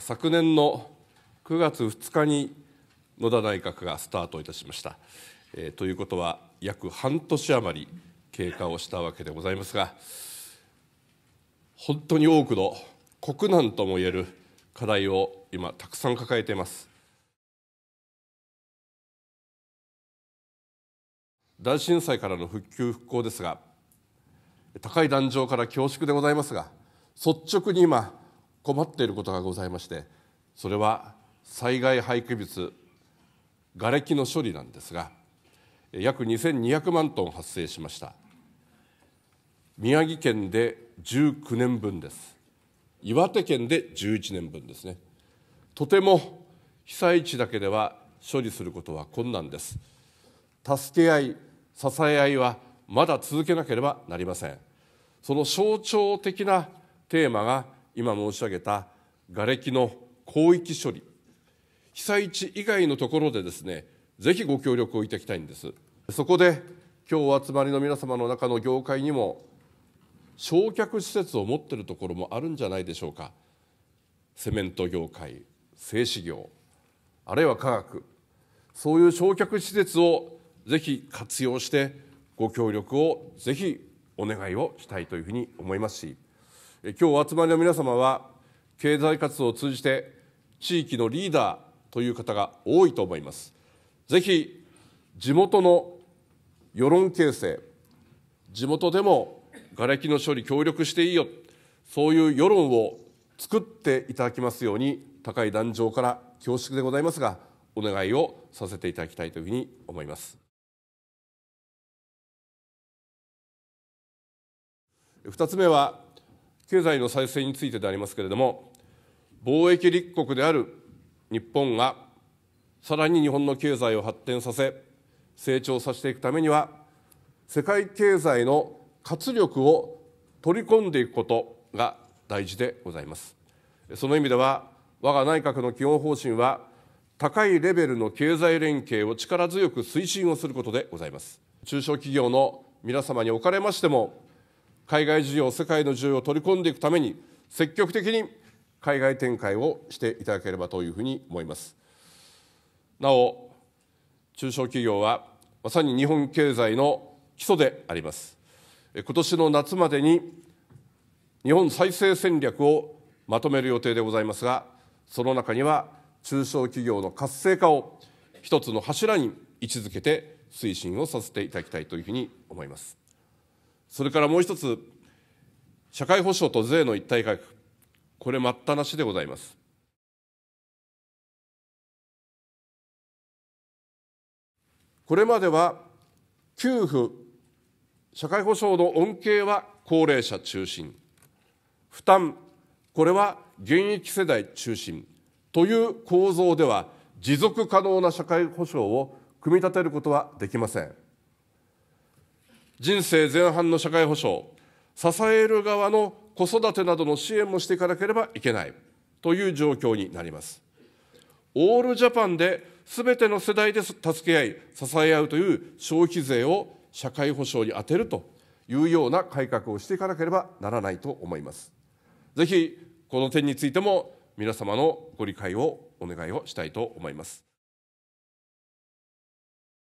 昨年の9月2日に野田内閣がスタートいたしました。えー、ということは約半年余り経過をしたわけでございますが本当に多くの国難ともいえる課題を今たくさん抱えています。大震災からの復旧復興ですが高い壇上から恐縮でございますが率直に今困っていることがございましてそれは災害廃棄物瓦礫の処理なんですが約2200万トン発生しました宮城県で19年分です岩手県で11年分ですねとても被災地だけでは処理することは困難です助け合い支え合いはまだ続けなければなりませんその象徴的なテーマが今申し上げた瓦礫の広域処理被災地以外のところでですねぜひご協力をいただきたいんですそこで今日お集まりの皆様の中の業界にも焼却施設を持っているところもあるんじゃないでしょうかセメント業界製紙業あるいは化学そういう焼却施設をぜひ活用してご協力をぜひお願いをしたいというふうに思いますし今日集まりの皆様は経済活動を通じて地域のリーダーという方が多いと思いますぜひ地元の世論形成地元でも瓦礫の処理協力していいよそういう世論を作っていただきますように高い壇上から恐縮でございますがお願いをさせていただきたいというふうに思います2つ目は経済の再生についてでありますけれども、貿易立国である日本が、さらに日本の経済を発展させ、成長させていくためには、世界経済の活力を取り込んでいくことが大事でございます。その意味では、我が内閣の基本方針は、高いレベルの経済連携を力強く推進をすることでございます。中小企業の皆様におかれましても、海外需要世界の需要を取り込んでいくために積極的に海外展開をしていただければというふうに思いますなお中小企業はまさに日本経済の基礎であります今年の夏までに日本再生戦略をまとめる予定でございますがその中には中小企業の活性化を一つの柱に位置づけて推進をさせていただきたいというふうに思います。それからもう一つ、社会保障と税の一体改革、これ待ったなしでございます。これまでは給付、社会保障の恩恵は高齢者中心、負担、これは現役世代中心という構造では、持続可能な社会保障を組み立てることはできません。人生前半の社会保障、支える側の子育てなどの支援もしていかなければいけないという状況になります。オールジャパンですべての世代で助け合い、支え合うという消費税を社会保障に充てるというような改革をしていかなければならないと思います。ぜひ、この点についても皆様のご理解をお願いをしたいと思います。